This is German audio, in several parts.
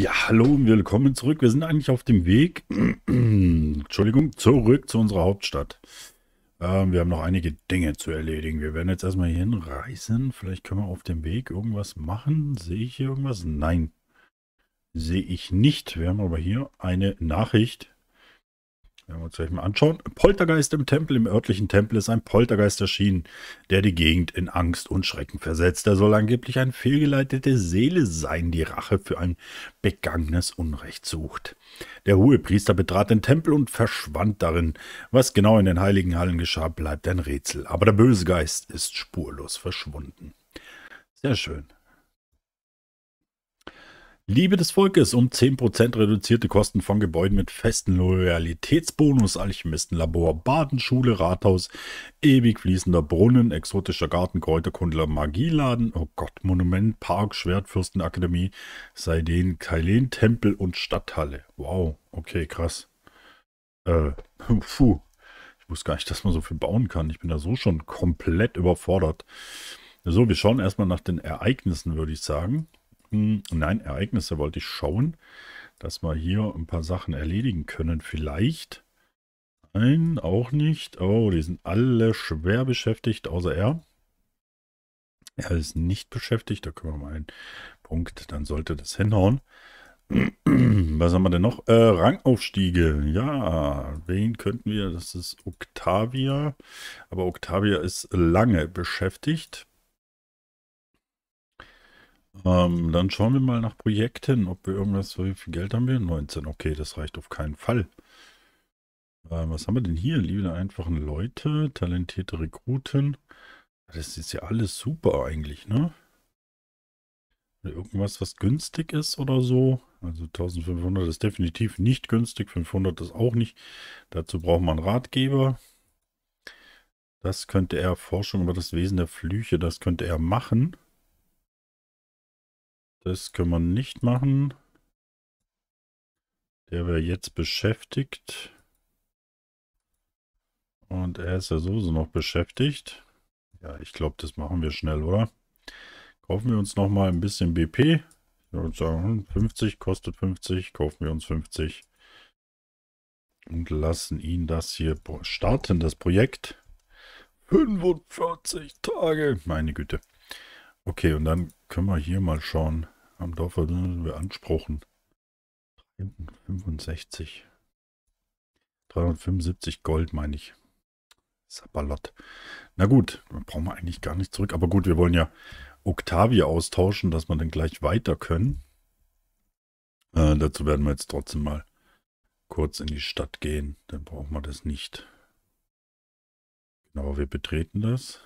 Ja, hallo und willkommen zurück. Wir sind eigentlich auf dem Weg, Entschuldigung, zurück zu unserer Hauptstadt. Ähm, wir haben noch einige Dinge zu erledigen. Wir werden jetzt erstmal hier hinreisen. Vielleicht können wir auf dem Weg irgendwas machen. Sehe ich hier irgendwas? Nein, sehe ich nicht. Wir haben aber hier eine Nachricht. Werden wir uns gleich mal anschauen. Poltergeist im Tempel. Im örtlichen Tempel ist ein Poltergeist erschienen, der die Gegend in Angst und Schrecken versetzt. Er soll angeblich eine fehlgeleitete Seele sein, die Rache für ein begangenes Unrecht sucht. Der Hohepriester betrat den Tempel und verschwand darin. Was genau in den heiligen Hallen geschah, bleibt ein Rätsel. Aber der böse Geist ist spurlos verschwunden. Sehr schön. Liebe des Volkes um 10% reduzierte Kosten von Gebäuden mit festen Loyalitätsbonus, Alchemistenlabor, Badenschule, Rathaus, ewig fließender Brunnen, exotischer Garten, Kräuterkundler, Magieladen, oh Gott, Monument, Park, Schwertfürstenakademie, Seiden, Kailen, Tempel und Stadthalle. Wow, okay, krass. Äh, puh, ich wusste gar nicht, dass man so viel bauen kann. Ich bin da so schon komplett überfordert. So, wir schauen erstmal nach den Ereignissen, würde ich sagen. Nein, Ereignisse wollte ich schauen, dass wir hier ein paar Sachen erledigen können. Vielleicht. Nein, auch nicht. Oh, die sind alle schwer beschäftigt, außer er. Er ist nicht beschäftigt. Da können wir mal einen Punkt. Dann sollte das hinhauen. Was haben wir denn noch? Äh, Rangaufstiege. Ja, wen könnten wir? Das ist Octavia. Aber Octavia ist lange beschäftigt. Ähm, dann schauen wir mal nach Projekten, ob wir irgendwas, wie viel Geld haben wir? 19, okay, das reicht auf keinen Fall. Ähm, was haben wir denn hier? Liebe der einfachen Leute, talentierte Rekruten. Das ist ja alles super eigentlich, ne? Irgendwas, was günstig ist oder so. Also 1500 ist definitiv nicht günstig, 500 ist auch nicht. Dazu braucht man einen Ratgeber. Das könnte er Forschung über das Wesen der Flüche, das könnte er machen. Das können wir nicht machen. Der wäre jetzt beschäftigt. Und er ist ja sowieso noch beschäftigt. Ja, ich glaube, das machen wir schnell, oder? Kaufen wir uns nochmal ein bisschen BP. Ich sagen, 50 hm, kostet 50, kaufen wir uns 50. Und lassen ihn das hier starten, das Projekt. 45 Tage, meine Güte. Okay, und dann können wir hier mal schauen. Am Dorfer beanspruchen. 365. 375 Gold, meine ich. Sabalot. Na gut, dann brauchen wir eigentlich gar nicht zurück. Aber gut, wir wollen ja Octavia austauschen, dass wir dann gleich weiter können. Äh, dazu werden wir jetzt trotzdem mal kurz in die Stadt gehen. Dann brauchen wir das nicht. Genau, wir betreten das.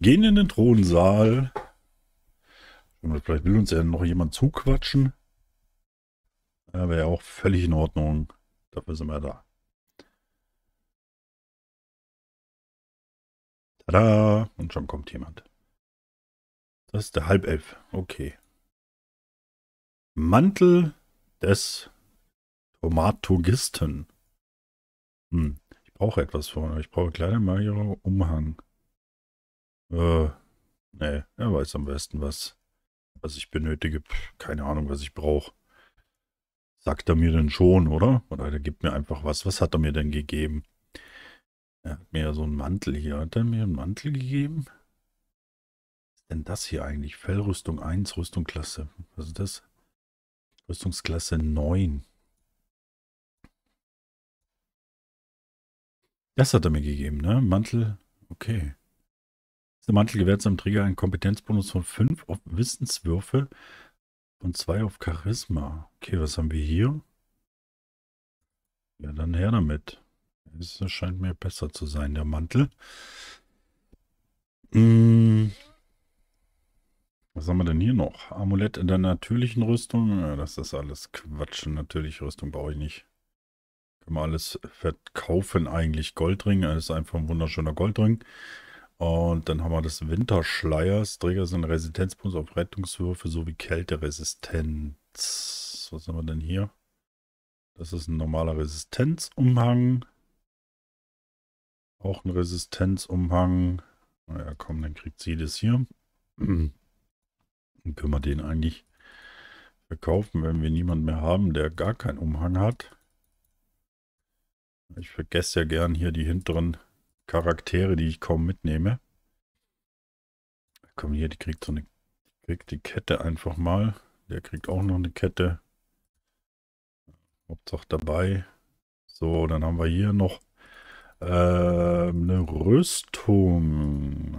Gehen in den Thronsaal. Vielleicht will uns ja noch jemand zuquatschen. Ja, Wäre ja auch völlig in Ordnung. Dafür sind wir da. Tada! Und schon kommt jemand. Das ist der Halbelf. Okay. Mantel des Tomatogisten. Hm. Ich brauche etwas von. Ich brauche Kleidermagier Umhang. Äh, ne, er weiß am besten was was ich benötige. Keine Ahnung, was ich brauche. Sagt er mir denn schon, oder? Oder er gibt mir einfach was. Was hat er mir denn gegeben? Er hat mir ja so einen Mantel hier. Hat er mir einen Mantel gegeben? Was ist denn das hier eigentlich? Fellrüstung 1, Rüstungsklasse. Was ist das? Rüstungsklasse 9. Das hat er mir gegeben, ne? Mantel, okay. Dieser Mantel gewährt seinem Träger einen Kompetenzbonus von 5 auf Wissenswürfe und 2 auf Charisma. Okay, was haben wir hier? Ja, dann her damit. Das scheint mir besser zu sein, der Mantel. Hm. Was haben wir denn hier noch? Amulett in der natürlichen Rüstung. Ja, das ist alles Quatsch. Natürliche Rüstung brauche ich nicht. Können wir alles verkaufen eigentlich. Goldring, das ist einfach ein wunderschöner Goldring. Und dann haben wir das Winterschleiers. Träger sind Resistenzbonus auf Rettungswürfe sowie Kälteresistenz. Was haben wir denn hier? Das ist ein normaler Resistenzumhang. Auch ein Resistenzumhang. Naja, komm, dann kriegt sie das hier. Dann können wir den eigentlich verkaufen, wenn wir niemanden mehr haben, der gar keinen Umhang hat. Ich vergesse ja gern hier die hinteren Charaktere, die ich kaum mitnehme. Komm hier, die kriegt so eine, kriegt die Kette einfach mal. Der kriegt auch noch eine Kette. Hauptsache dabei. So, dann haben wir hier noch äh, eine Rüstung.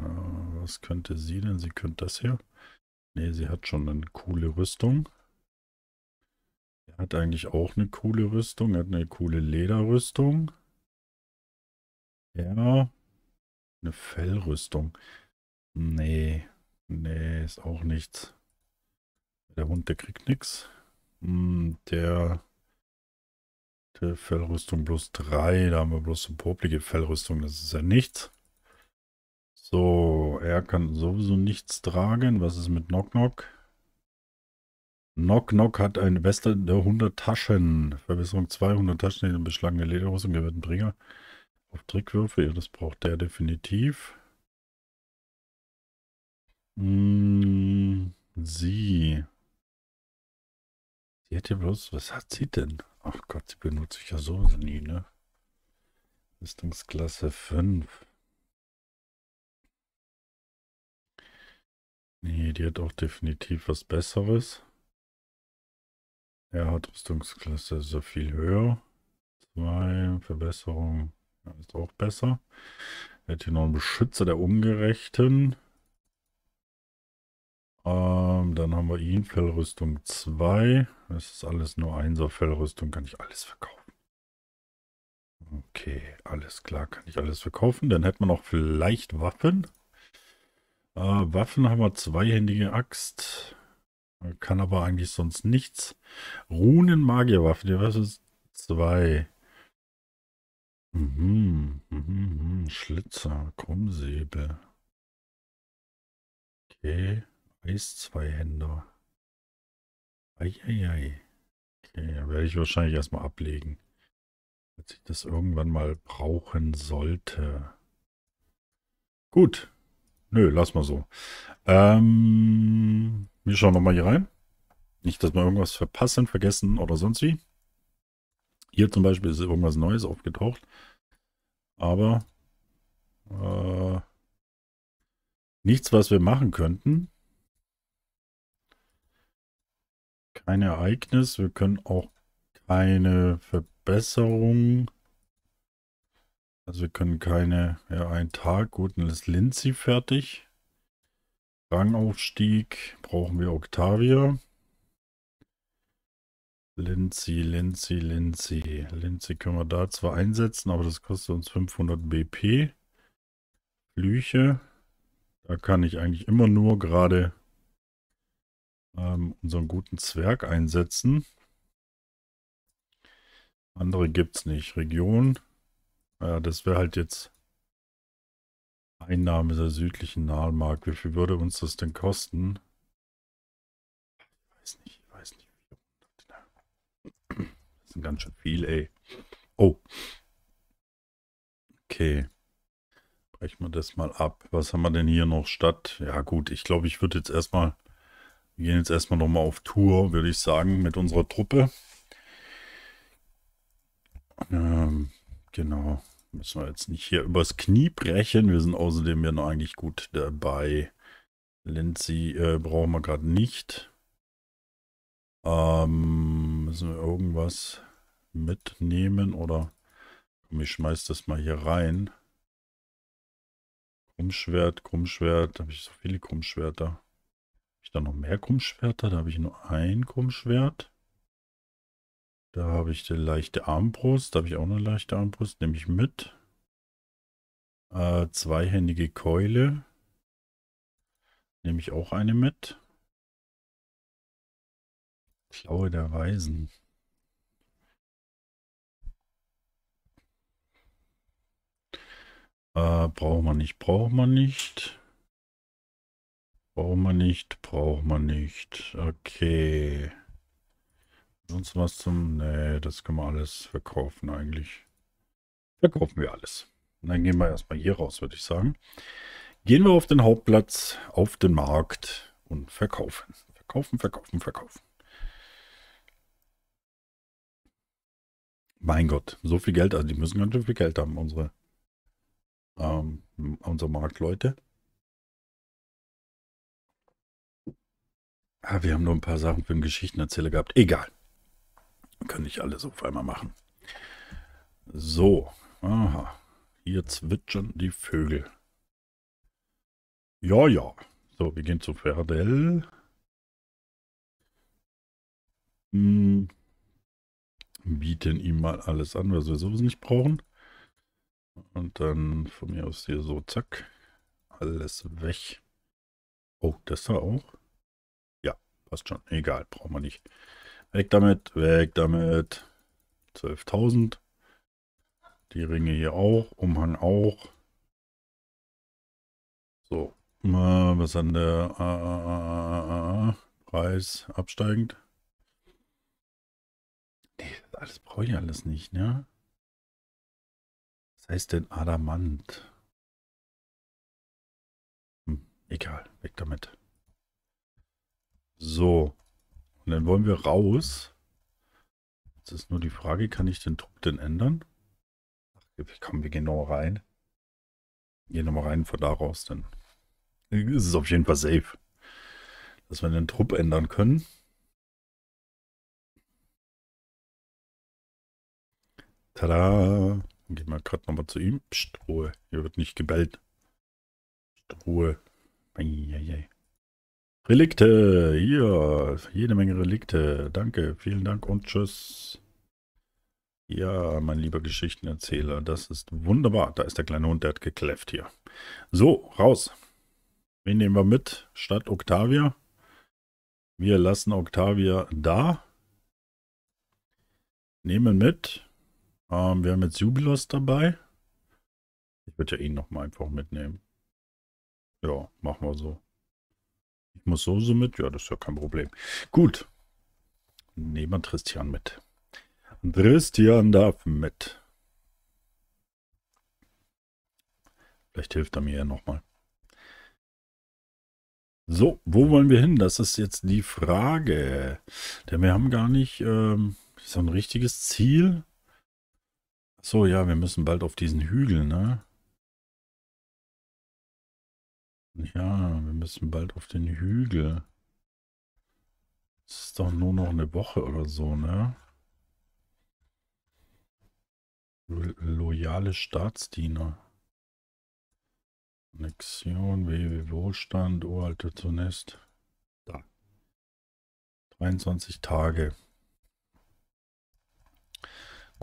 Äh, was könnte sie denn? Sie könnte das hier. Ne, sie hat schon eine coole Rüstung. Er hat eigentlich auch eine coole Rüstung. Er hat eine coole Lederrüstung. Ja. Eine Fellrüstung. Nee. Nee, ist auch nichts. Der Hund, der kriegt nichts. Hm, der, der Fellrüstung plus 3. Da haben wir bloß eine poplige Fellrüstung. Das ist ja nichts. So, er kann sowieso nichts tragen. Was ist mit Knock Knock? Knock Knock hat ein Wester der 100 Taschen. Verbesserung 200 Taschen in beschlagene Lederrüstung gewährten Bringer. Auf Trickwürfe, ja, das braucht der definitiv. Hm, sie. Sie hätte bloß, was hat sie denn? Ach Gott, sie benutze ich ja sowieso nie, ne? Rüstungsklasse 5. Nee, die hat auch definitiv was Besseres. Er hat Rüstungsklasse so viel höher. Zwei Verbesserungen. Ja, ist auch besser. Er hat hier noch einen Beschützer der Ungerechten. Ähm, dann haben wir ihn, Fellrüstung 2. Das ist alles nur 1er Fellrüstung, kann ich alles verkaufen. Okay, alles klar, kann ich alles verkaufen. Dann hätten wir noch vielleicht Waffen. Äh, Waffen haben wir zweihändige Axt. Äh, kann aber eigentlich sonst nichts. Runen Magierwaffe, die Waffe ist 2. Mhm, mhm, mhm, Schlitzer, Krummsäbel. Okay, Eiszweihänder. Eieiei. Okay, werde ich wahrscheinlich erstmal ablegen. Als ich das irgendwann mal brauchen sollte. Gut. Nö, lass mal so. Ähm, wir schauen nochmal hier rein. Nicht, dass wir irgendwas verpassen, vergessen oder sonst wie. Hier zum Beispiel ist irgendwas Neues aufgetaucht. Aber äh, nichts, was wir machen könnten. Kein Ereignis. Wir können auch keine Verbesserung. Also wir können keine, ja, ein Tag, gut, dann ist Lindsay fertig. Rangaufstieg brauchen wir Octavia. Linzi, Linzi, Linzi. Linzi können wir da zwar einsetzen, aber das kostet uns 500 BP. Flüche. Da kann ich eigentlich immer nur gerade ähm, unseren guten Zwerg einsetzen. Andere gibt es nicht. Region. Naja, ah das wäre halt jetzt Einnahme der südlichen Nahenmark. Wie viel würde uns das denn kosten? Ich weiß nicht sind ganz schön viel, ey. Oh. Okay. Brechen wir das mal ab. Was haben wir denn hier noch statt? Ja gut, ich glaube, ich würde jetzt erstmal, wir gehen jetzt erstmal nochmal auf Tour, würde ich sagen, mit unserer Truppe. Ähm, genau. Müssen wir jetzt nicht hier übers Knie brechen. Wir sind außerdem ja noch eigentlich gut dabei. Lindsay äh, brauchen wir gerade nicht. Ähm, Müssen wir irgendwas mitnehmen oder komm, ich schmeiß das mal hier rein. Krummschwert, Krummschwert, habe ich so viele Krummschwerter. Habe ich da noch mehr Krummschwerter? Da habe ich nur ein Krummschwert. Da habe ich eine leichte Armbrust, da habe ich auch eine leichte Armbrust, nehme ich mit. Äh, zweihändige Keule, nehme ich auch eine mit. Klaue der Weisen. Äh, braucht man nicht, braucht man nicht. Braucht man nicht, braucht man nicht. Okay. Sonst was zum... Nee, das können wir alles verkaufen eigentlich. Verkaufen wir alles. Und dann gehen wir erstmal hier raus, würde ich sagen. Gehen wir auf den Hauptplatz, auf den Markt und verkaufen. Verkaufen, verkaufen, verkaufen. Mein Gott, so viel Geld, also die müssen ganz schön viel Geld haben, unsere, ähm, unsere Marktleute. Ah, wir haben nur ein paar Sachen für den Geschichtenerzähler gehabt. Egal. Können nicht alles auf einmal machen. So. Aha. Hier zwitschern die Vögel. Ja, ja. So, wir gehen zu Ferdell. Hm bieten ihm mal alles an, was wir sowieso nicht brauchen. Und dann von mir aus hier so, zack, alles weg. Oh, das da auch? Ja, passt schon. Egal, brauchen wir nicht. Weg damit, weg damit. 12.000. Die Ringe hier auch, Umhang auch. So, mal was an der äh, Preis absteigend. Ah, das brauche ich alles nicht, ne? Was heißt denn Adamant? Hm, egal, weg damit. So. Und dann wollen wir raus. Jetzt ist nur die Frage, kann ich den Trupp denn ändern? Ach, komm, wir gehen nochmal rein. Gehen nochmal rein von da raus, dann ist es auf jeden Fall safe. Dass wir den Trupp ändern können. Tada! Gehen wir gerade nochmal zu ihm. Psst, Ruhe. Hier wird nicht gebellt. Psst, Ruhe. Eieiei. Relikte. Hier. Jede Menge Relikte. Danke. Vielen Dank und tschüss. Ja, mein lieber Geschichtenerzähler. Das ist wunderbar. Da ist der kleine Hund, der hat gekläfft hier. So, raus. Wen nehmen wir mit? Statt Octavia. Wir lassen Octavia da. Nehmen mit ähm, wir haben jetzt Jubilos dabei. Ich würde ja ihn nochmal einfach mitnehmen. Ja, machen wir so. Ich muss sowieso mit. Ja, das ist ja kein Problem. Gut. Nehmen wir Christian mit. Christian darf mit. Vielleicht hilft er mir ja nochmal. So, wo wollen wir hin? Das ist jetzt die Frage. Denn wir haben gar nicht ähm, so ein richtiges Ziel. So, ja, wir müssen bald auf diesen Hügel, ne? Ja, wir müssen bald auf den Hügel. Es ist doch nur noch eine Woche oder so, ne? Loyale Staatsdiener. Konnexion, WW Wohlstand, uralte Zunächst. Da. 23 Tage.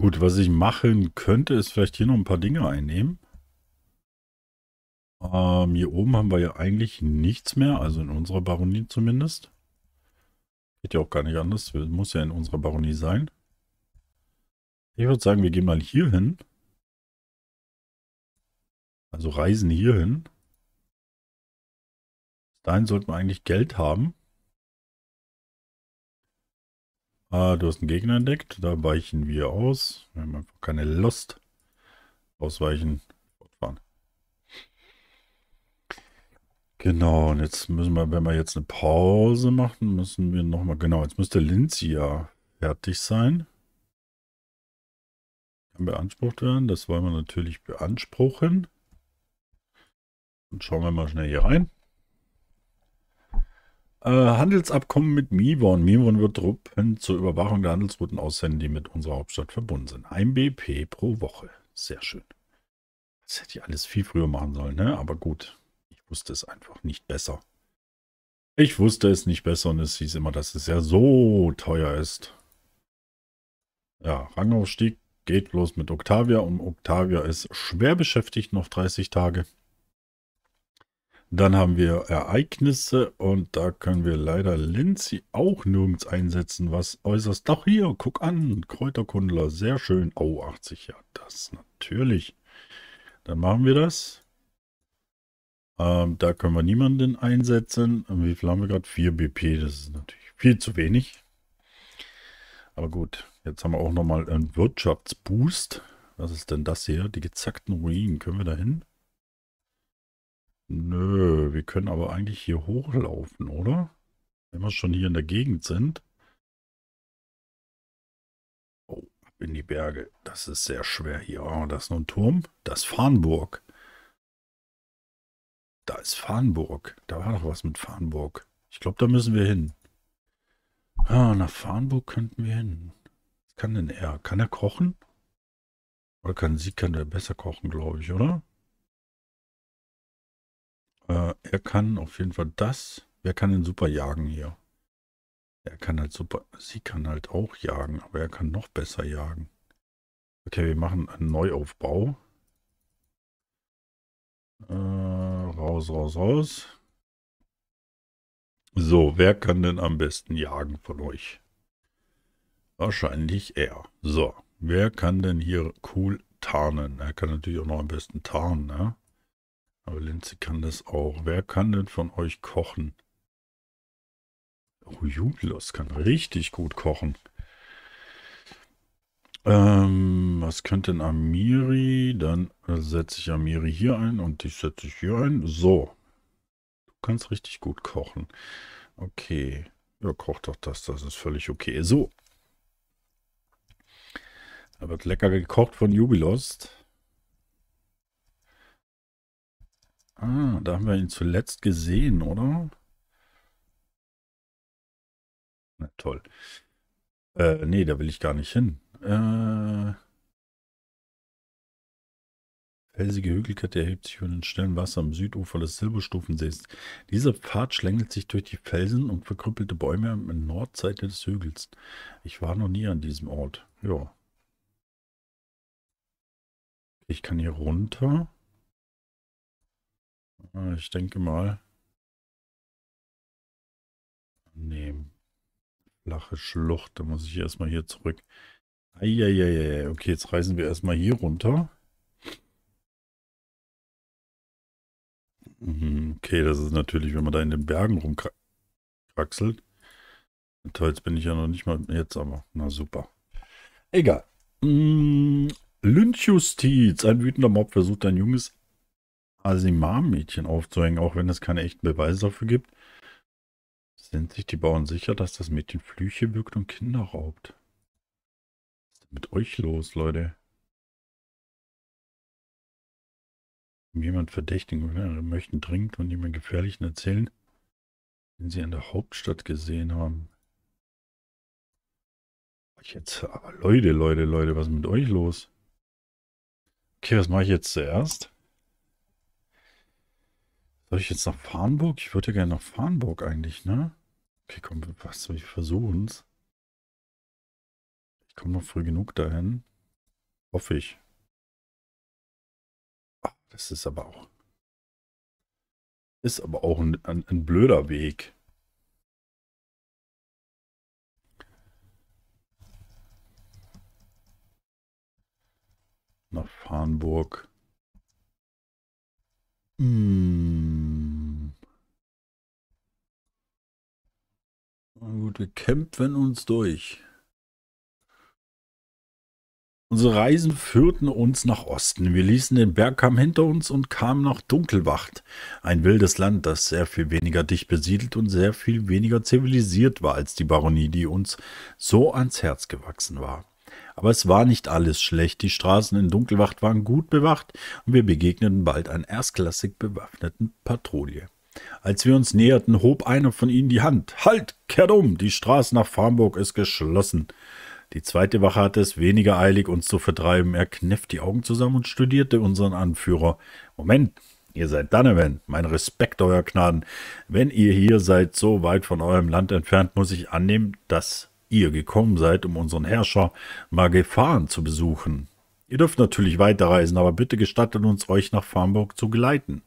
Gut, was ich machen könnte, ist vielleicht hier noch ein paar Dinge einnehmen. Ähm, hier oben haben wir ja eigentlich nichts mehr, also in unserer Baronie zumindest. Geht ja auch gar nicht anders, muss ja in unserer Baronie sein. Ich würde sagen, wir gehen mal hier hin. Also reisen hier hin. dahin sollten wir eigentlich Geld haben. Ah, du hast einen Gegner entdeckt. Da weichen wir aus. Wir haben einfach keine Lust. Ausweichen. Fortfahren. Genau, und jetzt müssen wir, wenn wir jetzt eine Pause machen, müssen wir nochmal, genau, jetzt müsste Linz ja fertig sein. Kann beansprucht werden, das wollen wir natürlich beanspruchen. Und schauen wir mal schnell hier rein. Äh, Handelsabkommen mit Mivon. Mivon wird Truppen zur Überwachung der Handelsrouten aussenden, die mit unserer Hauptstadt verbunden sind. Ein BP pro Woche. Sehr schön. Das hätte ich alles viel früher machen sollen, ne? Aber gut, ich wusste es einfach nicht besser. Ich wusste es nicht besser und es hieß immer, dass es ja so teuer ist. Ja, Rangaufstieg geht los mit Octavia und Octavia ist schwer beschäftigt, noch 30 Tage. Dann haben wir Ereignisse und da können wir leider Lindsay auch nirgends einsetzen, was äußerst... Doch hier, guck an, Kräuterkundler, sehr schön. Oh, 80, ja, das natürlich. Dann machen wir das. Ähm, da können wir niemanden einsetzen. Wie viel haben wir gerade? 4 BP, das ist natürlich viel zu wenig. Aber gut, jetzt haben wir auch nochmal einen Wirtschaftsboost. Was ist denn das hier? Die gezackten Ruinen, können wir da hin? Nö, wir können aber eigentlich hier hochlaufen, oder? Wenn wir schon hier in der Gegend sind. Oh, ab in die Berge. Das ist sehr schwer hier. Oh, ah, das ist noch ein Turm. Das ist Farnburg. Da ist Farnburg. Da war noch was mit Farnburg. Ich glaube, da müssen wir hin. Ah, nach Farnburg könnten wir hin. Was kann denn er? Kann er kochen? Oder kann sie, kann er besser kochen, glaube ich, oder? Äh, er kann auf jeden Fall das. Wer kann denn super jagen hier? Er kann halt super. Sie kann halt auch jagen, aber er kann noch besser jagen. Okay, wir machen einen Neuaufbau. Äh, raus, raus, raus. So, wer kann denn am besten jagen von euch? Wahrscheinlich er. So, wer kann denn hier cool tarnen? Er kann natürlich auch noch am besten tarnen, ne? Aber Linze kann das auch. Wer kann denn von euch kochen? Oh, Jubilus kann richtig gut kochen. Ähm, was könnte denn Amiri? Dann äh, setze ich Amiri hier ein und dich setze ich hier ein. So. Du kannst richtig gut kochen. Okay. Ja, koch doch das. Das ist völlig okay. So. Da wird lecker gekocht von Jubilost. Ah, da haben wir ihn zuletzt gesehen, oder? Na, toll. Äh, nee, da will ich gar nicht hin. Äh, felsige Hügelkette erhebt sich von den schnellen Wasser am Südufer des Silberstufensees. Dieser Pfad schlängelt sich durch die Felsen und verkrüppelte Bäume an der Nordseite des Hügels. Ich war noch nie an diesem Ort. Ja. Ich kann hier runter. Ah, ich denke mal. Nehmen. Flache Schlucht. Da muss ich erstmal hier zurück. Eieiei. Okay, jetzt reisen wir erstmal hier runter. Mhm, okay, das ist natürlich, wenn man da in den Bergen rumkraxelt. Teils bin ich ja noch nicht mal jetzt, aber na super. Egal. Mm, Lynchjustiz. Ein wütender Mob versucht ein junges Asimar-Mädchen aufzuhängen, auch wenn es keine echten Beweise dafür gibt. Sind sich die Bauern sicher, dass das Mädchen Flüche wirkt und Kinder raubt? Was ist denn mit euch los, Leute? Jemand verdächtigen möchten dringend von jemand Gefährlichen erzählen, den sie an der Hauptstadt gesehen haben. Ich jetzt, aber Leute, Leute, Leute, was ist mit euch los? Okay, was mache ich jetzt zuerst? Soll ich jetzt nach Farnburg? Ich würde ja gerne nach Farnburg eigentlich, ne? Okay, komm, was soll ich versuchen? Ich komme noch früh genug dahin. Hoffe ich. Ach, das ist aber auch... Ist aber auch ein, ein, ein blöder Weg. Nach Farnburg. Mmh. Hm. Gut, wir kämpfen uns durch. Unsere Reisen führten uns nach Osten. Wir ließen den Bergkamm hinter uns und kamen nach Dunkelwacht, ein wildes Land, das sehr viel weniger dicht besiedelt und sehr viel weniger zivilisiert war als die Baronie, die uns so ans Herz gewachsen war. Aber es war nicht alles schlecht. Die Straßen in Dunkelwacht waren gut bewacht und wir begegneten bald einer erstklassig bewaffneten Patrouille. Als wir uns näherten, hob einer von ihnen die Hand. Halt, kehrt um, die Straße nach Farmburg ist geschlossen. Die zweite Wache hatte es weniger eilig, uns zu vertreiben. Er kniff die Augen zusammen und studierte unseren Anführer. Moment, ihr seid Donovan. Mein Respekt, euer Gnaden. Wenn ihr hier seid, so weit von eurem Land entfernt, muss ich annehmen, dass ihr gekommen seid, um unseren Herrscher Magefahren zu besuchen. Ihr dürft natürlich weiterreisen, aber bitte gestattet uns, euch nach Farmburg zu geleiten.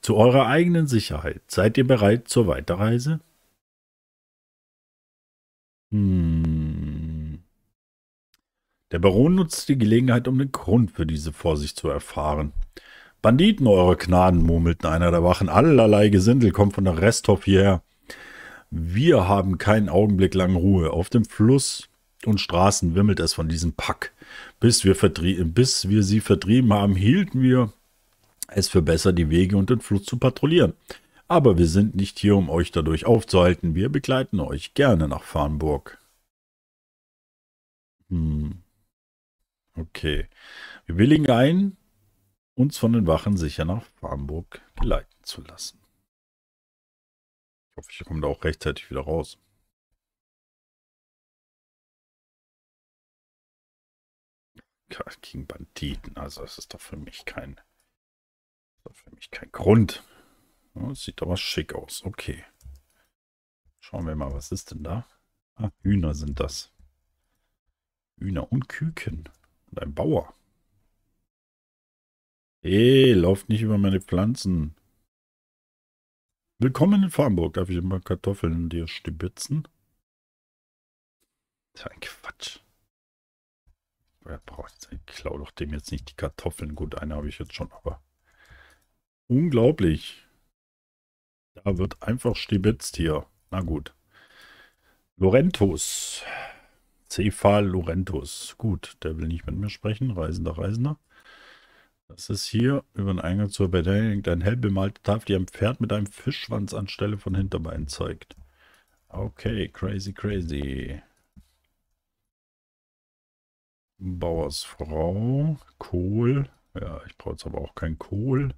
Zu eurer eigenen Sicherheit. Seid ihr bereit zur Weiterreise? Hm. Der Baron nutzt die Gelegenheit, um den Grund für diese Vorsicht zu erfahren. Banditen, eure Gnaden, murmelten einer der Wachen. Allerlei Gesindel kommt von der Resthof hierher. Wir haben keinen Augenblick lang Ruhe. Auf dem Fluss und Straßen wimmelt es von diesem Pack. Bis wir, bis wir sie vertrieben haben, hielten wir es für besser, die Wege und den Fluss zu patrouillieren. Aber wir sind nicht hier, um euch dadurch aufzuhalten. Wir begleiten euch gerne nach Farnburg. Hm. Okay. Wir willigen ein, uns von den Wachen sicher nach Farnburg geleiten zu lassen. Ich hoffe, ich komme da auch rechtzeitig wieder raus. gegen Banditen. Also das ist doch für mich kein, für mich kein Grund. Ja, sieht aber schick aus. Okay. Schauen wir mal, was ist denn da? Ah, Hühner sind das. Hühner und Küken. Und ein Bauer. Hey, lauft nicht über meine Pflanzen. Willkommen in Farnburg. Darf ich immer Kartoffeln dir stibitzen? Das ist ein Quatsch er braucht, ich klau doch dem jetzt nicht die Kartoffeln. Gut, eine habe ich jetzt schon, aber unglaublich. Da wird einfach stibitzt hier. Na gut. Lorentus. Cephal Lorentus. Gut, der will nicht mit mir sprechen. Reisender, Reisender. Das ist hier über den Eingang zur Bedelle ein hell bemalter Tafel, die ein Pferd mit einem Fischschwanz anstelle von Hinterbeinen zeigt. Okay, crazy, crazy. Bauers Frau, Kohl. Ja, ich brauche jetzt aber auch kein Kohl.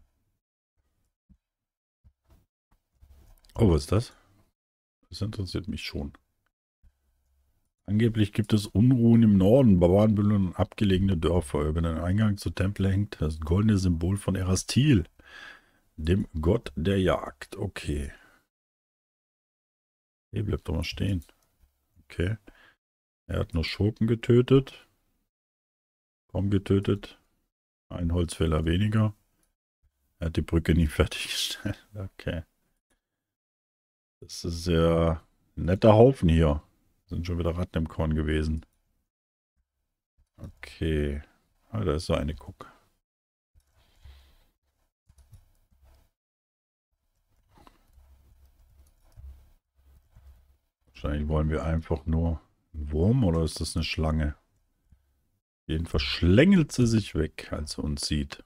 Oh, was ist das? Das interessiert mich schon. Angeblich gibt es Unruhen im Norden. Bauern und abgelegene Dörfer. Über den Eingang zu Tempel hängt das goldene Symbol von Erastil, dem Gott der Jagd. Okay. Hier bleibt doch mal stehen. Okay. Er hat nur Schurken getötet. Kaum getötet. Ein Holzfäller weniger. Er hat die Brücke nicht fertiggestellt. Okay. Das ist ja ein netter Haufen hier. Sind schon wieder Ratten im Korn gewesen. Okay. Ah, da ist so eine, guck. Wahrscheinlich wollen wir einfach nur einen Wurm oder ist das eine Schlange? Jedenfalls schlängelt sie sich weg, als sie uns sieht.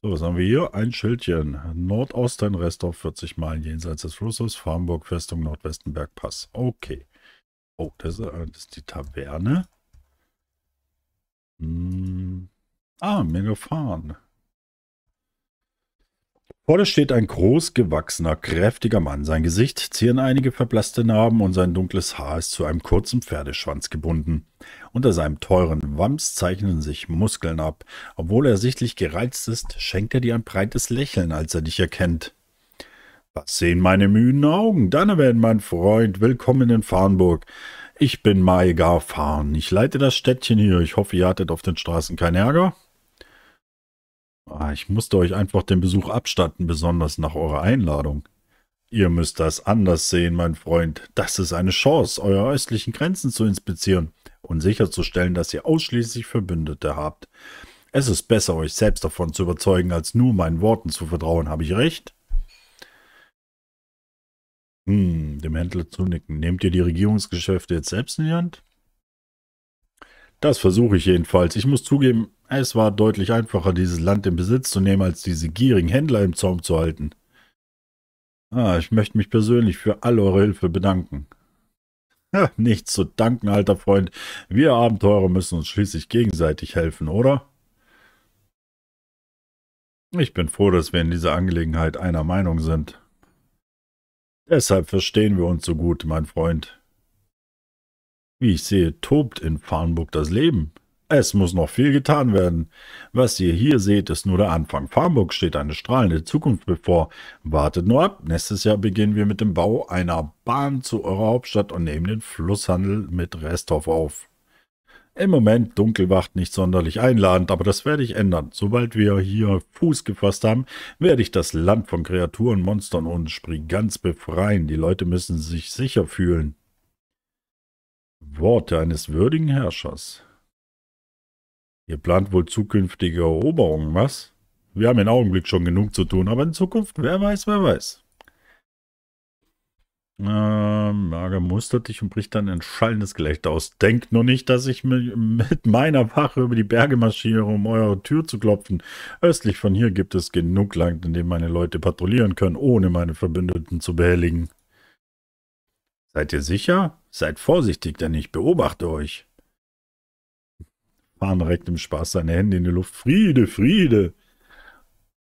So, was haben wir hier? Ein Schildchen. Nordosten, Restdorf, 40 Meilen jenseits des Flusses, Farmburg, Festung, Nordwestenberg, Pass. Okay. Oh, äh, das ist, die Taverne. Hm. Ah, mehr gefahren. Vorne steht ein großgewachsener, kräftiger Mann. Sein Gesicht zieren einige verblasste Narben und sein dunkles Haar ist zu einem kurzen Pferdeschwanz gebunden. Unter seinem teuren Wams zeichnen sich Muskeln ab. Obwohl er sichtlich gereizt ist, schenkt er dir ein breites Lächeln, als er dich erkennt. Was sehen meine müden Augen? Danavan, mein Freund, willkommen in Farnburg. Ich bin Maigar Farn. Ich leite das Städtchen hier. Ich hoffe, ihr hattet auf den Straßen keinen Ärger. Ah, ich musste euch einfach den Besuch abstatten, besonders nach eurer Einladung. Ihr müsst das anders sehen, mein Freund. Das ist eine Chance, eure östlichen Grenzen zu inspizieren und sicherzustellen, dass ihr ausschließlich Verbündete habt. Es ist besser, euch selbst davon zu überzeugen, als nur meinen Worten zu vertrauen. Habe ich recht? Hm, dem Händler zunicken. Nehmt ihr die Regierungsgeschäfte jetzt selbst in die Hand? Das versuche ich jedenfalls. Ich muss zugeben, es war deutlich einfacher, dieses Land in Besitz zu nehmen, als diese gierigen Händler im Zaum zu halten. Ah, ich möchte mich persönlich für all eure Hilfe bedanken. Ja, nichts zu danken, alter Freund. Wir Abenteurer müssen uns schließlich gegenseitig helfen, oder? Ich bin froh, dass wir in dieser Angelegenheit einer Meinung sind. Deshalb verstehen wir uns so gut, mein Freund. Wie ich sehe, tobt in Farnburg das Leben. Es muss noch viel getan werden. Was ihr hier seht, ist nur der Anfang. Farmburg steht eine strahlende Zukunft bevor. Wartet nur ab. Nächstes Jahr beginnen wir mit dem Bau einer Bahn zu eurer Hauptstadt und nehmen den Flusshandel mit Resthoff auf. Im Moment Dunkelwacht nicht sonderlich einladend, aber das werde ich ändern. Sobald wir hier Fuß gefasst haben, werde ich das Land von Kreaturen, Monstern und Spriganz befreien. Die Leute müssen sich sicher fühlen. Worte eines würdigen Herrschers. Ihr plant wohl zukünftige Eroberungen, was? Wir haben im Augenblick schon genug zu tun, aber in Zukunft, wer weiß, wer weiß. Ähm, Mager mustert dich und bricht dann ein schallendes Gelächter aus. Denkt nur nicht, dass ich mit meiner Wache über die Berge marschiere, um eure Tür zu klopfen. Östlich von hier gibt es genug Land, in dem meine Leute patrouillieren können, ohne meine Verbündeten zu behelligen. Seid ihr sicher? Seid vorsichtig, denn ich beobachte euch. Pan reckt im Spaß seine Hände in die Luft. Friede, Friede.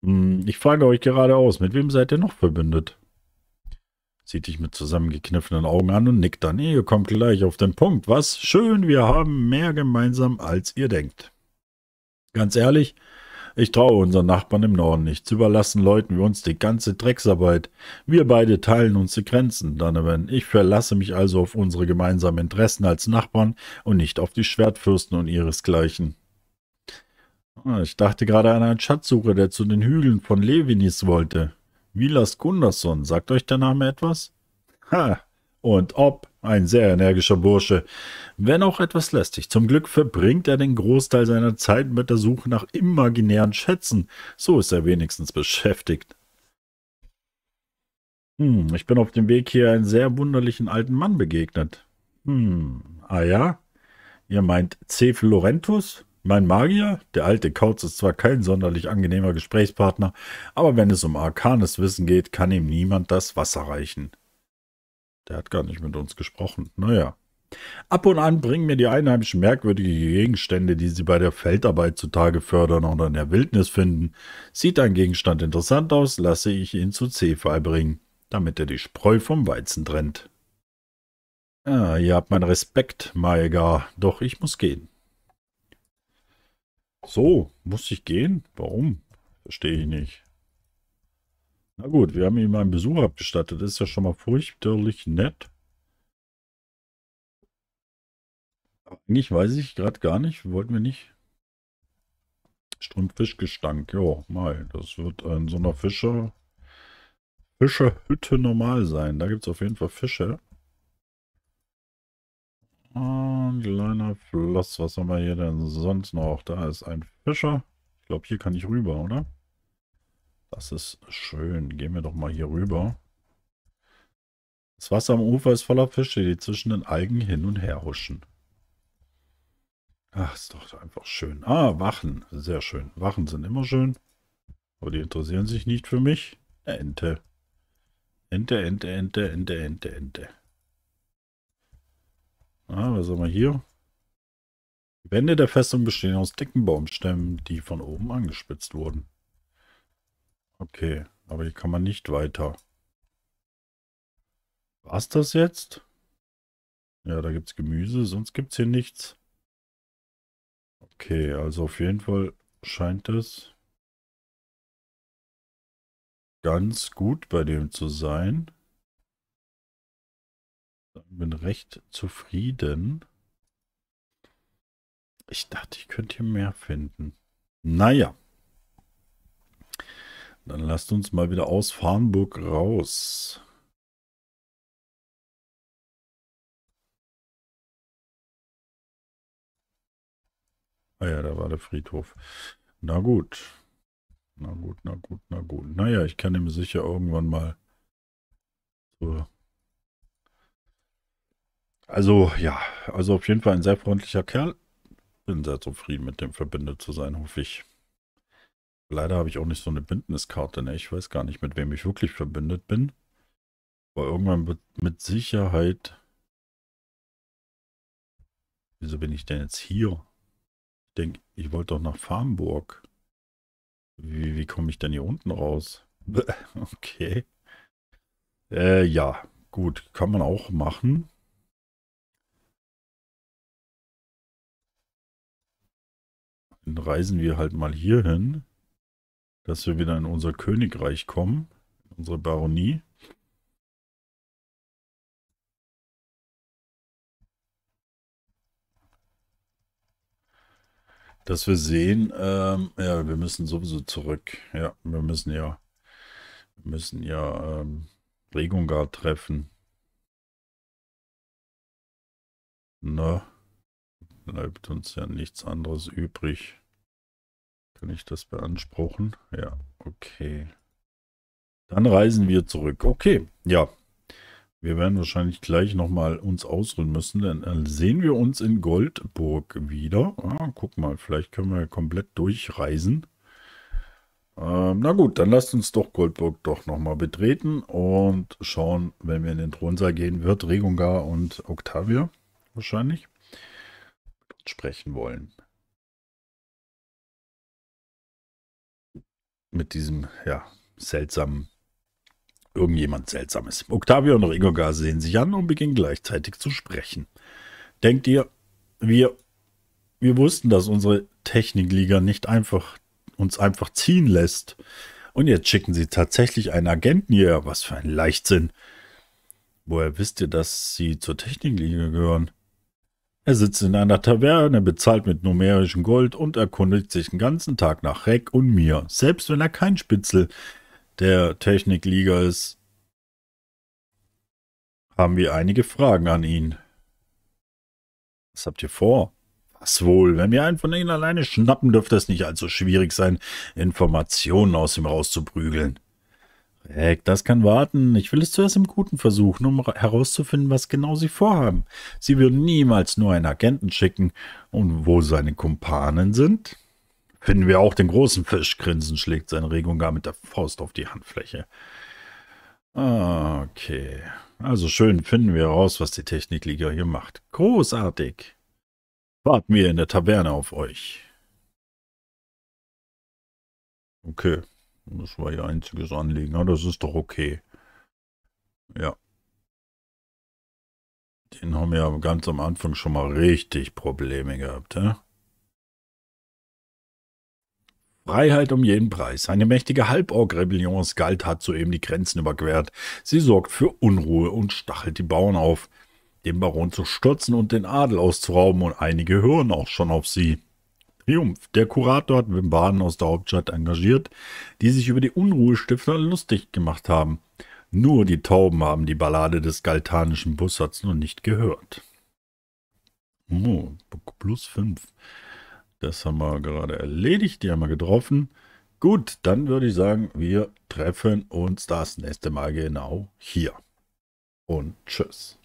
Hm, ich frage euch geradeaus, mit wem seid ihr noch verbündet? Sieht dich mit zusammengekniffenen Augen an und nickt dann. Ihr kommt gleich auf den Punkt. Was? Schön, wir haben mehr gemeinsam, als ihr denkt. Ganz ehrlich, ich traue unseren Nachbarn im Norden nicht. nichts, überlassen Leuten wie uns die ganze Drecksarbeit. Wir beide teilen uns die Grenzen, Donovan. Ich verlasse mich also auf unsere gemeinsamen Interessen als Nachbarn und nicht auf die Schwertfürsten und ihresgleichen. Ah, ich dachte gerade an einen Schatzsucher, der zu den Hügeln von Levinis wollte. Vilas Gunderson, sagt euch der Name etwas? Ha, und ob ein sehr energischer Bursche, wenn auch etwas lästig. Zum Glück verbringt er den Großteil seiner Zeit mit der Suche nach imaginären Schätzen. So ist er wenigstens beschäftigt. Hm, ich bin auf dem Weg hier einem sehr wunderlichen alten Mann begegnet. Hm, ah ja? Ihr meint Cef Laurentus? Mein Magier? Der alte Kauz ist zwar kein sonderlich angenehmer Gesprächspartner, aber wenn es um arkanes Wissen geht, kann ihm niemand das Wasser reichen. Der hat gar nicht mit uns gesprochen. Naja. Ab und an bringen mir die Einheimischen merkwürdige Gegenstände, die sie bei der Feldarbeit zutage fördern oder in der Wildnis finden. Sieht ein Gegenstand interessant aus, lasse ich ihn zu Cephal bringen, damit er die Spreu vom Weizen trennt. Ah, ihr habt meinen Respekt, Maegar, doch ich muss gehen. So, muss ich gehen? Warum? Verstehe ich nicht. Na gut, wir haben ihm einen Besuch abgestattet. Das ist ja schon mal furchtbarlich nett. Eigentlich weiß ich gerade gar nicht. Wollten wir nicht. Strömfischgestank. Jo, mal. Das wird in so einer Fischer. Fischerhütte normal sein. Da gibt es auf jeden Fall Fische. Und kleiner Fluss. Was haben wir hier denn sonst noch? Da ist ein Fischer. Ich glaube, hier kann ich rüber, oder? Das ist schön. Gehen wir doch mal hier rüber. Das Wasser am Ufer ist voller Fische, die zwischen den Algen hin und her huschen. Ach, ist doch einfach schön. Ah, Wachen. Sehr schön. Wachen sind immer schön. Aber die interessieren sich nicht für mich. Ente. Ente, Ente, Ente, Ente, Ente, Ente. Ah, was haben wir hier? Die Wände der Festung bestehen aus dicken Baumstämmen, die von oben angespitzt wurden. Okay, aber hier kann man nicht weiter. War's das jetzt? Ja, da gibt's Gemüse, sonst gibt's hier nichts. Okay, also auf jeden Fall scheint es ganz gut bei dem zu sein. Ich Bin recht zufrieden. Ich dachte, ich könnte hier mehr finden. Naja. Dann lasst uns mal wieder aus Farnburg raus. Ah ja, da war der Friedhof. Na gut. Na gut, na gut, na gut. Naja, ich kann ihm sicher irgendwann mal so also ja, also auf jeden Fall ein sehr freundlicher Kerl. Bin sehr zufrieden mit dem verbindet zu sein, hoffe ich. Leider habe ich auch nicht so eine Bündniskarte. Ne? Ich weiß gar nicht, mit wem ich wirklich verbündet bin. Aber irgendwann wird mit Sicherheit... Wieso bin ich denn jetzt hier? Ich denke, ich wollte doch nach Farmburg. Wie, wie komme ich denn hier unten raus? okay. Äh, ja, gut. Kann man auch machen. Dann reisen wir halt mal hier hin dass wir wieder in unser Königreich kommen, unsere Baronie. Dass wir sehen, ähm, ja, wir müssen sowieso zurück. Ja, wir müssen ja, wir müssen ja ähm, Regungard treffen. Na, ne? bleibt uns ja nichts anderes übrig. Kann ich das beanspruchen? Ja, okay. Dann reisen wir zurück. Okay, ja. Wir werden wahrscheinlich gleich nochmal uns ausruhen müssen, denn dann äh, sehen wir uns in Goldburg wieder. Ah, guck mal, vielleicht können wir komplett durchreisen. Ähm, na gut, dann lasst uns doch Goldburg doch nochmal betreten und schauen, wenn wir in den Thronsaal gehen, wird Regungar und Octavia wahrscheinlich sprechen wollen. mit diesem, ja, seltsamen, irgendjemand Seltsames. Octavio und Rigoga sehen sich an und beginnen gleichzeitig zu sprechen. Denkt ihr, wir, wir wussten, dass unsere Technikliga nicht einfach uns einfach ziehen lässt. Und jetzt schicken sie tatsächlich einen Agenten hierher. Was für ein Leichtsinn. Woher wisst ihr, dass sie zur Technikliga gehören? Er sitzt in einer Taverne, bezahlt mit numerischem Gold und erkundigt sich den ganzen Tag nach Reck und mir, selbst wenn er kein Spitzel der Technikliga ist. Haben wir einige Fragen an ihn. Was habt ihr vor? Was wohl, wenn wir einen von ihnen alleine schnappen, dürfte es nicht allzu schwierig sein, Informationen aus ihm rauszuprügeln. Heck, das kann warten. Ich will es zuerst im Guten versuchen, um herauszufinden, was genau sie vorhaben. Sie würden niemals nur einen Agenten schicken. Und wo seine Kumpanen sind? Finden wir auch den großen Fisch, grinsen schlägt seine Regung gar mit der Faust auf die Handfläche. Okay. Also schön finden wir raus, was die Technikliga hier macht. Großartig. Warten wir in der Taverne auf euch. Okay. Das war ihr einziges Anliegen. Ja, das ist doch okay. Ja. Den haben wir ganz am Anfang schon mal richtig Probleme gehabt, ja? Freiheit um jeden Preis. Eine mächtige Halborg-Rebellion aus Galt hat soeben die Grenzen überquert. Sie sorgt für Unruhe und stachelt die Bauern auf, den Baron zu stürzen und den Adel auszurauben und einige hören auch schon auf sie. Triumph. Der Kurator hat Baden aus der Hauptstadt engagiert, die sich über die Unruhestifter lustig gemacht haben. Nur die Tauben haben die Ballade des galtanischen Bussards noch nicht gehört. Oh, plus 5. Das haben wir gerade erledigt, die haben wir getroffen. Gut, dann würde ich sagen, wir treffen uns das nächste Mal genau hier. Und tschüss.